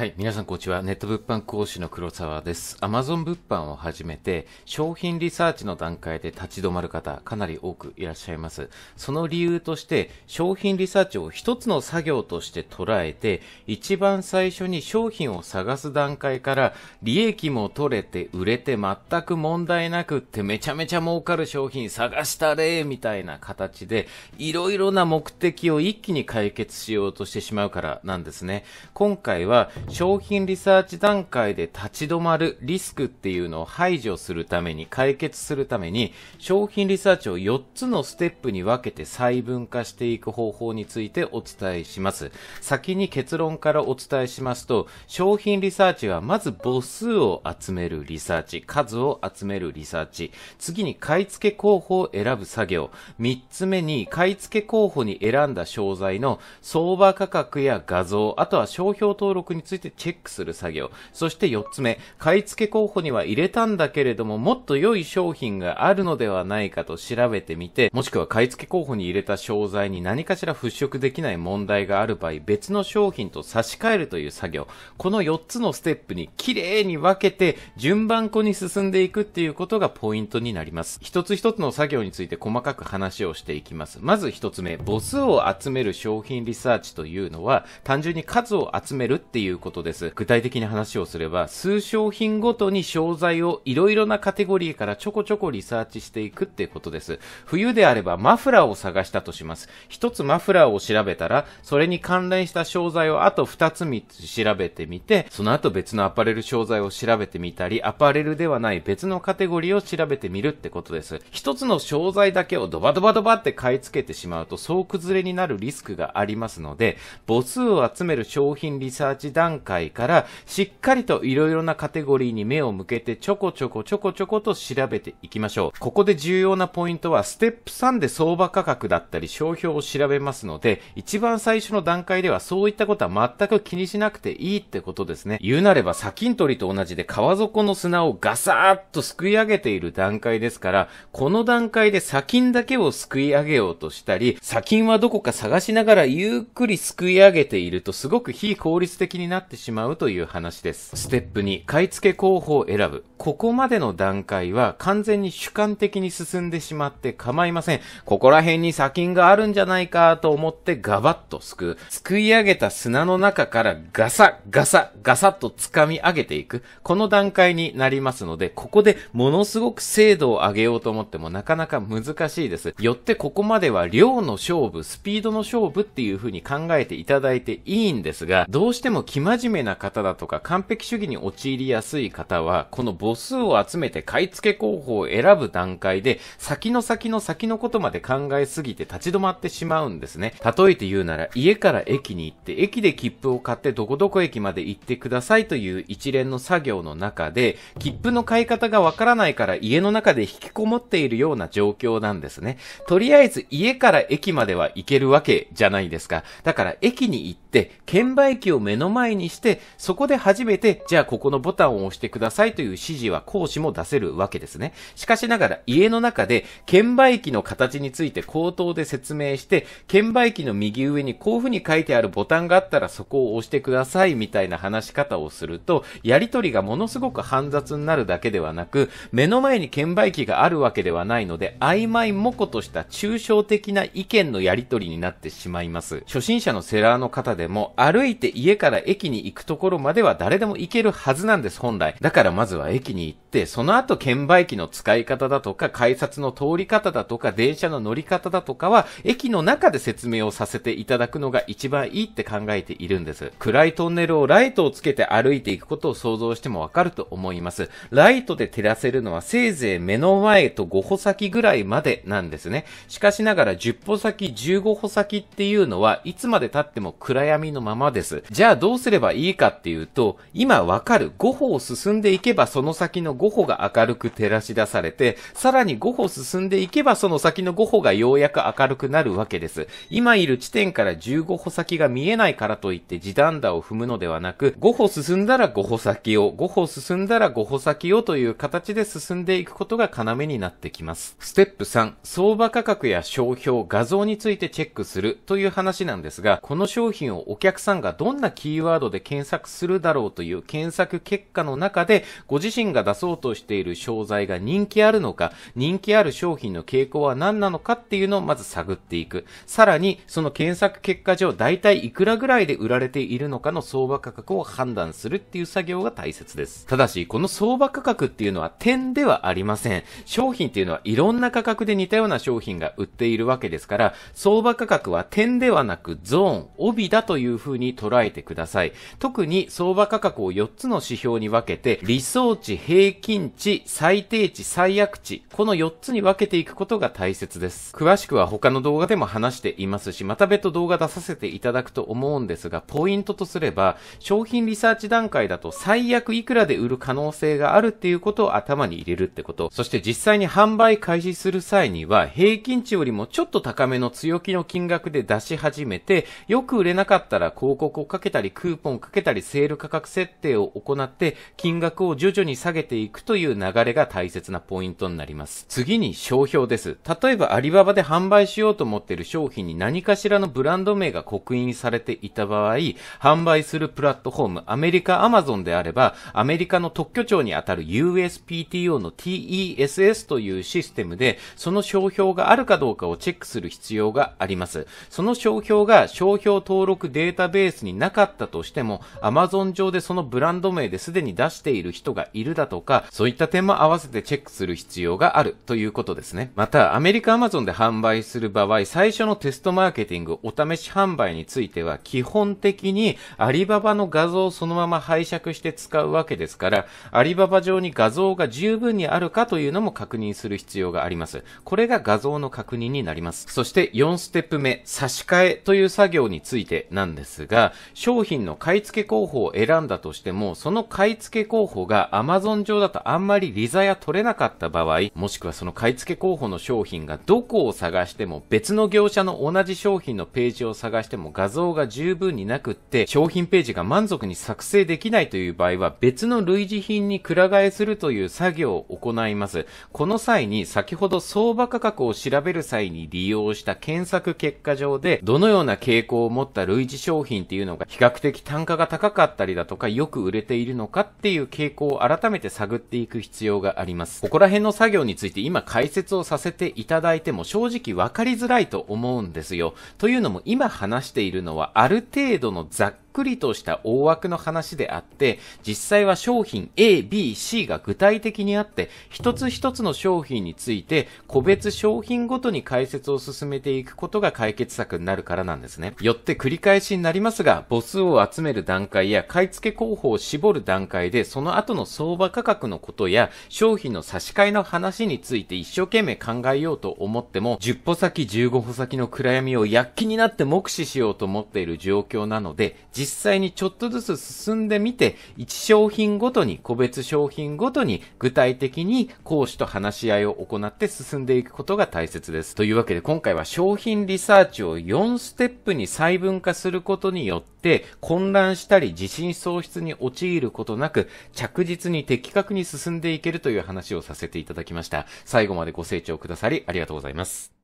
はい。皆さん、こんにちは。ネット物販講師の黒沢です。Amazon 物販を始めて、商品リサーチの段階で立ち止まる方、かなり多くいらっしゃいます。その理由として、商品リサーチを一つの作業として捉えて、一番最初に商品を探す段階から、利益も取れて、売れて、全く問題なくって、めちゃめちゃ儲かる商品探したれみたいな形で、いろいろな目的を一気に解決しようとしてしまうからなんですね。今回は、商品リサーチ段階で立ち止まるリスクっていうのを排除するために、解決するために、商品リサーチを4つのステップに分けて細分化していく方法についてお伝えします。先に結論からお伝えしますと、商品リサーチはまず母数を集めるリサーチ、数を集めるリサーチ、次に買い付け候補を選ぶ作業、3つ目に買い付け候補に選んだ商材の相場価格や画像、あとは商標登録についてついてチェックする作業。そして4つ目、買い付け候補には入れたんだけれども、もっと良い商品があるのではないかと調べてみて、もしくは買い付け候補に入れた商材に何かしら払拭できない問題がある場合、別の商品と差し替えるという作業。この4つのステップに綺麗に分けて、順番こに進んでいくっていうことがポイントになります。一つ一つの作業について細かく話をしていきます。まず1つ目、ボスを集める商品リサーチというのは、単純に数を集めるっていうことです。具体的に話をすれば、数商品ごとに商材をいろいろなカテゴリーからちょこちょこリサーチしていくってことです。冬であればマフラーを探したとします。一つマフラーを調べたら、それに関連した商材をあと二つ三つ調べてみて、その後別のアパレル商材を調べてみたり、アパレルではない別のカテゴリーを調べてみるってことです。一つの商材だけをドバドバドバって買い付けてしまうと、総崩れになるリスクがありますので、母数を集める商品リサーチ段段階からしっかりといろいろなカテゴリーに目を向けてちょこちょこちょこちょこと調べていきましょう。ここで重要なポイントはステップ3で相場価格だったり商標を調べますので一番最初の段階ではそういったことは全く気にしなくていいってことですね。言うなれば砂金取りと同じで川底の砂をガサーッとすくい上げている段階ですからこの段階で砂金だけをすくい上げようとしたり砂金はどこか探しながらゆっくりすくい上げているとすごく非効率的になってしまうという話です。ステップ2、買い付け候補を選ぶ。ここまでの段階は完全に主観的に進んでしまって構いません。ここら辺に砂金があるんじゃないかと思ってガバッとすくう。すくい上げた砂の中からガサガサガサッと掴み上げていく。この段階になりますので、ここでものすごく精度を上げようと思ってもなかなか難しいです。よってここまでは量の勝負、スピードの勝負っていう風に考えていただいていいんですが、どうしても決ま真面目な方だとか完璧主義に陥りやすい方は、この母数を集めて買い付け候補を選ぶ段階で、先の先の先のことまで考えすぎて立ち止まってしまうんですね。例えて言うなら、家から駅に行って、駅で切符を買ってどこどこ駅まで行ってくださいという一連の作業の中で、切符の買い方がわからないから家の中で引きこもっているような状況なんですね。とりあえず家から駅までは行けるわけじゃないですか。だから駅に行って、券売機を目の前ににして、そこで初めて、じゃあここのボタンを押してくださいという指示は講師も出せるわけですね。しかしながら、家の中で、券売機の形について口頭で説明して、券売機の右上にこういう風に書いてあるボタンがあったらそこを押してくださいみたいな話し方をすると、やりとりがものすごく煩雑になるだけではなく、目の前に券売機があるわけではないので、曖昧もことした抽象的な意見のやりとりになってしまいます。初心者のセラーの方でも、歩いて家から駅に行くところまでは誰でも行けるはずなんです、本来。だからまずは駅に行って、、その後券売機の使い方だとか、改札の通り方だとか、電車の乗り方だとかは、駅の中で説明をさせていただくのが一番いいって考えているんです。暗いトンネルをライトをつけて歩いていくことを想像してもわかると思います。ライトで照らせるのはせいぜい目の前と5歩先ぐらいまでなんですね。しかしながら10歩先、15歩先っていうのは、いつまで経っても暗闇のままです。じゃあどうすればいいかっていうと、今わかる5歩を進んでいけばその先の5歩が明るく照らし出されて、さらに5歩進んでいけばその先の5歩がようやく明るくなるわけです。今いる地点から十五歩先が見えないからといって地段打を踏むのではなく、五歩進んだら五歩先を、五歩進んだら五歩先をという形で進んでいくことが要になってきます。ステップ3、相場価格や商標、画像についてチェックするという話なんですが、この商品をお客さんがどんなキーワードで検索するだろうという検索結果の中で、ご自身が出そうそうとしている商材が人気あるのか、人気ある商品の傾向は何なのかっていうのをまず探っていく。さらに、その検索結果上、大体いくらぐらいで売られているのかの相場価格を判断するっていう作業が大切です。ただし、この相場価格っていうのは点ではありません。商品っていうのはいろんな価格で似たような商品が売っているわけですから、相場価格は点ではなくゾーン、帯だという風に捉えてください。特に相場価格を4つの指標に分けて、理想値、平均値、最低値、最悪値、この4つに分けていくことが大切です。詳しくは他の動画でも話していますし、また別途動画出させていただくと思うんですが、ポイントとすれば、商品リサーチ段階だと最悪いくらで売る可能性があるっていうことを頭に入れるってこと。そして実際に販売開始する際には、平均値よりもちょっと高めの強気の金額で出し始めて、よく売れなかったら広告をかけたり、クーポンかけたり、セール価格設定を行って、金額を徐々に下げていくくという流れが大切なポイントになります。次に商標です。例えばアリババで販売しようと思っている商品に何かしらのブランド名が刻印されていた場合、販売するプラットフォーム、アメリカアマゾンであれば、アメリカの特許庁にあたる USPTO の TESS というシステムで、その商標があるかどうかをチェックする必要があります。その商標が商標登録データベースになかったとしても、Amazon 上でそのブランド名ですでに出している人がいるだとか、そういった点も合わせてチェックする必要があるということですね。また、アメリカ Amazon で販売する場合、最初のテストマーケティング、お試し販売については、基本的にアリババの画像をそのまま拝借して使うわけですから、アリババ上に画像が十分にあるかというのも確認する必要があります。これが画像の確認になります。そして4ステップ目、差し替えという作業についてなんですが、商品の買い付け候補を選んだとしても、その買い付け候補が Amazon 上だとあんまり利ざや取れなかった場合、もしくはその買い付け候補の商品がどこを探しても別の業者の同じ商品のページを探しても画像が十分になくって商品ページが満足に作成できないという場合は別の類似品にくら替えするという作業を行います。この際に先ほど相場価格を調べる際に利用した検索結果上でどのような傾向を持った類似商品っていうのが比較的単価が高かったりだとかよく売れているのかっていう傾向を改めて探探っていく必要があります。ここら辺の作業について今解説をさせていただいても正直分かりづらいと思うんですよ。というのも今話しているのはある程度の雑くりとした大枠の話であって、実際は商品 A、B、C が具体的にあって、一つ一つの商品について、個別商品ごとに解説を進めていくことが解決策になるからなんですね。よって繰り返しになりますが、母数を集める段階や買い付け候補を絞る段階で、その後の相場価格のことや、商品の差し替えの話について一生懸命考えようと思っても、10歩先15歩先の暗闇を躍起になって目視しようと思っている状況なので、実際にちょっとずつ進んでみて、1商品ごとに、個別商品ごとに、具体的に講師と話し合いを行って進んでいくことが大切です。というわけで今回は商品リサーチを4ステップに細分化することによって、混乱したり自信喪失に陥ることなく、着実に的確に進んでいけるという話をさせていただきました。最後までご清聴くださりありがとうございます。